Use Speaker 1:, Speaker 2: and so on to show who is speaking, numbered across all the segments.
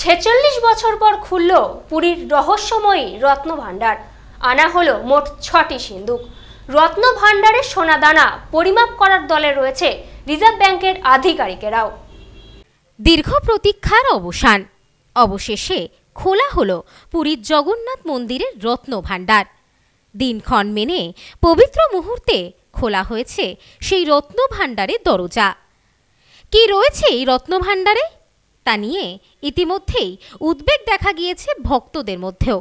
Speaker 1: ছেচল্লিশ বছর পর খুলল পুরীর রহস্যময়ী রত্ন ভাণ্ডার আনা হলো মোট ছটি সিন্দুক রত্ন ভাণ্ডারের সোনাদানা পরিমাপ করার দলে রয়েছে রিজার্ভ ব্যাংকের আধিকারিকেরাও দীর্ঘ প্রতীক্ষার অবসান অবশেষে খোলা হলো পুরীর জগন্নাথ মন্দিরের রত্ন ভাণ্ডার দিনক্ষণ মেনে পবিত্র মুহূর্তে খোলা হয়েছে সেই রত্ন ভাণ্ডারের দরজা কি রয়েছে এই রত্ন ভাণ্ডারে তা নিয়ে ইতিমধ্যেই উদ্বেগ দেখা গিয়েছে ভক্তদের মধ্যেও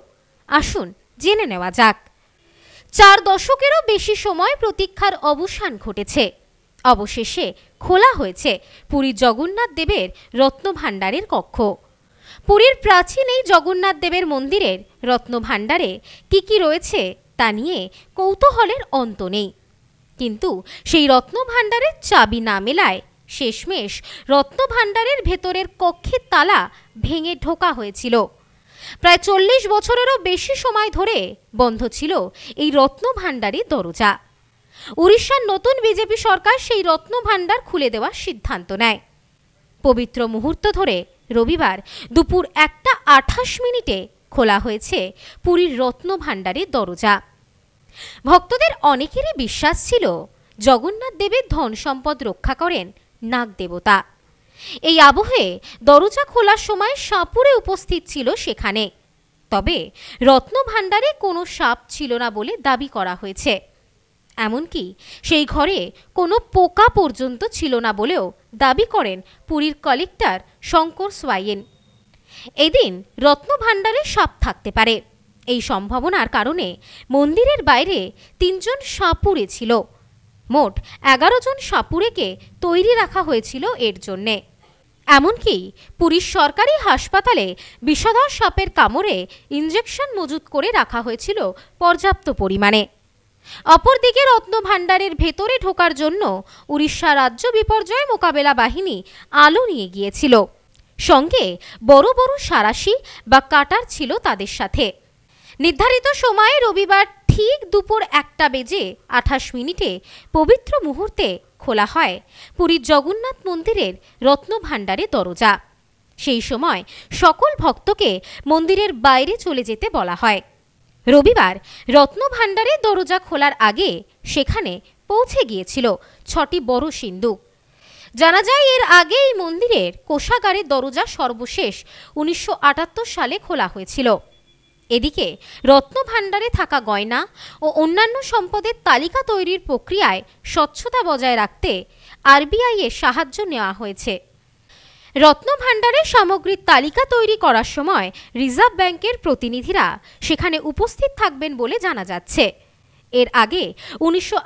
Speaker 1: আসুন জেনে নেওয়া যাক চার দশকেরও বেশি সময় প্রতীক্ষার অবসান ঘটেছে অবশেষে খোলা হয়েছে পুরী জগন্নাথ দেবের রত্নভাণ্ডারের কক্ষ পুরীর প্রাচীন এই জগন্নাথ দেবের মন্দিরের রত্নভাণ্ডারে কি কি রয়েছে তা নিয়ে কৌতূহলের অন্ত নেই কিন্তু সেই রত্নভাণ্ডারের চাবি না মেলায় শেষমেশ রত্নভাণ্ডারের ভেতরের কক্ষের তালা ভেঙে ঢোকা হয়েছিল প্রায় চল্লিশ বছরেরও বেশি সময় ধরে বন্ধ ছিল এই রত্নভাণ্ডারের দরজা উড়িষ্যার নতুন বিজেপি সরকার সেই রত্নভাণ্ডার খুলে দেওয়ার সিদ্ধান্ত নেয় পবিত্র মুহূর্ত ধরে রবিবার দুপুর একটা আঠাশ মিনিটে খোলা হয়েছে পুরীর রত্নভাণ্ডারের দরজা ভক্তদের অনেকেরই বিশ্বাস ছিল জগন্নাথ দেবের ধন সম্পদ রক্ষা করেন নাগ দেবতা এই আবহে দরজা খোলার সময় সাপুরে উপস্থিত ছিল সেখানে তবে রত্নভাণ্ডারে কোনো সাপ ছিল না বলে দাবি করা হয়েছে এমনকি সেই ঘরে কোনো পোকা পর্যন্ত ছিল না বলেও দাবি করেন পুরীর কলেক্টর শঙ্কর সোয়াইন এদিন রত্নভাণ্ডারে সাপ থাকতে পারে এই সম্ভাবনার কারণে মন্দিরের বাইরে তিনজন সাপুরে ছিল মোট এগারো জন সাপুরেকে তৈরি রাখা হয়েছিল এর জন্যে এমনকি পুরীর সরকারি হাসপাতালে বিষধর সাপের কামড়ে ইঞ্জেকশন মজুত করে রাখা হয়েছিল পর্যাপ্ত পরিমাণে অপরদিকে রত্নভাণ্ডারের ভেতরে ঢোকার জন্য উড়িষ্যা রাজ্য বিপর্যয় মোকাবেলা বাহিনী আলো নিয়ে গিয়েছিল সঙ্গে বড় বড় সারাশি বা কাটার ছিল তাদের সাথে নির্ধারিত সময়ে রবিবার ঠিক দুপুর একটা বেজে আঠাশ মিনিটে পবিত্র মুহূর্তে খোলা হয় পুরীর জগন্নাথ মন্দিরের রত্নভাণ্ডারে দরজা সেই সময় সকল ভক্তকে মন্দিরের বাইরে চলে যেতে বলা হয় রবিবার রত্নভাণ্ডারে দরজা খোলার আগে সেখানে পৌঁছে গিয়েছিল ছটি বড় সিন্ধুক জানা যায় এর আগে এই মন্দিরের কোষাগারের দরজা সর্বশেষ উনিশশো সালে খোলা হয়েছিল এদিকে রত্নভাণ্ডারে থাকা গয়না ও অন্যান্য সম্পদের তালিকা তৈরির প্রক্রিয়ায় স্বচ্ছতা বজায় রাখতে আরবিআই এর সাহায্য নেওয়া হয়েছে রত্নভাণ্ডারের সামগ্রীর তালিকা তৈরি করার সময় রিজার্ভ ব্যাংকের প্রতিনিধিরা সেখানে উপস্থিত থাকবেন বলে জানা যাচ্ছে এর আগে উনিশশো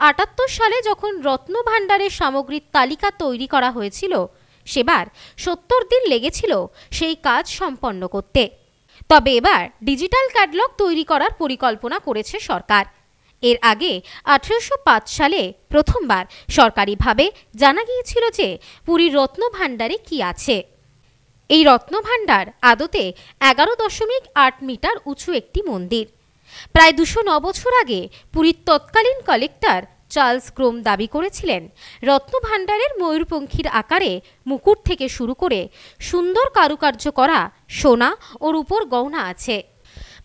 Speaker 1: সালে যখন রত্নভাণ্ডারের সামগ্রীর তালিকা তৈরি করা হয়েছিল সেবার সত্তর দিন লেগেছিল সেই কাজ সম্পন্ন করতে তবে এবার ডিজিটাল ক্যাটলগ তৈরি করার পরিকল্পনা করেছে সরকার এর আগে আঠেরোশো সালে প্রথমবার সরকারিভাবে জানা গিয়েছিল যে পুরীর রত্নভাণ্ডারে কি আছে এই রত্নভাণ্ডার আদতে এগারো দশমিক আট মিটার উঁচু একটি মন্দির প্রায় দুশো ন বছর আগে পুরীর তৎকালীন কালেক্টর চার্লস ক্রোম দাবি করেছিলেন রত্নভাণ্ডারের ময়ূরপঙ্খীর আকারে মুকুট থেকে শুরু করে সুন্দর কারুকার্য করা সোনা ও রূপর গহনা আছে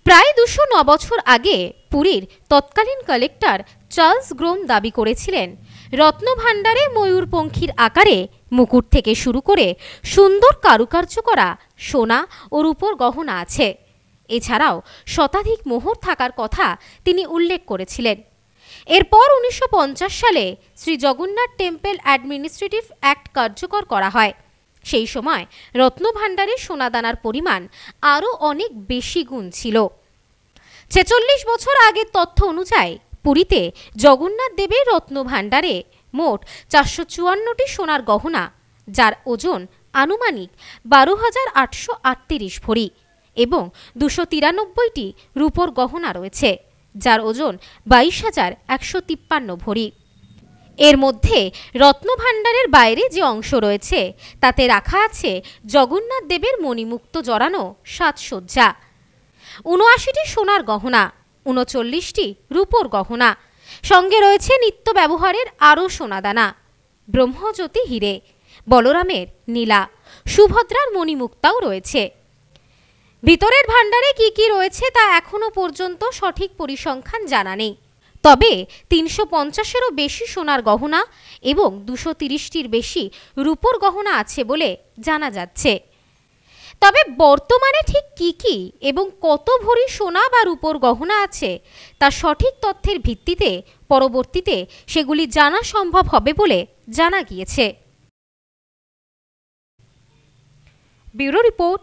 Speaker 1: প্রায় দুশো ন বছর আগে পুরীর তৎকালীন কালেক্টর চার্লস গ্রোম দাবি করেছিলেন রত্নভাণ্ডারে ময়ূরপঙ্খীর আকারে মুকুট থেকে শুরু করে সুন্দর কারুকার্য করা সোনা ও রূপর গহনা আছে এছাড়াও শতাধিক মোহর থাকার কথা তিনি উল্লেখ করেছিলেন এরপর উনিশশো সালে Shri Jagannath temple administrative act কার্যকর করা হয় সেই সময় রত্নভাণ্ডারে সোনাদানার পরিমাণ আরও অনেক বেশি গুণ ছিল ছেচল্লিশ বছর আগের তথ্য অনুযায়ী পুরীতে জগন্নাথ দেবের রত্নভাণ্ডারে মোট চারশো চুয়ান্নটি সোনার গহনা যার ওজন আনুমানিক বারো হাজার আটশো আটত্রিশ ভরি এবং দুশো তিরানব্বইটি রূপর গহনা রয়েছে যার ওজন বাইশ হাজার একশো তিপ্পান্ন ভরি এর মধ্যে রত্নভাণ্ডারের বাইরে যে অংশ রয়েছে তাতে রাখা আছে জগন্নাথ দেবের মণিমুক্ত জড়ানো সাজসজ্জা উনআশিটি সোনার গহনা উনচল্লিশটি রূপোর গহনা সঙ্গে রয়েছে নিত্য ব্যবহারের আরও সোনাদানা ব্রহ্মজ্যোতি হিরে বলরামের নীলা সুভদ্রার মণিমুক্তাও রয়েছে ভিতরের ভাণ্ডারে কি কি রয়েছে তা এখনও পর্যন্ত সঠিক পরিসংখ্যান জানা নেই তবে তিনশো পঞ্চাশেরও বেশি সোনার গহনা এবং দুশো তিরিশটির বেশি রূপোর গহনা আছে বলে জানা যাচ্ছে তবে বর্তমানে ঠিক কি কি এবং কত ভরি সোনা বা রূপোর গহনা আছে তা সঠিক তথ্যের ভিত্তিতে পরবর্তীতে সেগুলি জানা সম্ভব হবে বলে জানা গিয়েছে ব্যুরো রিপোর্ট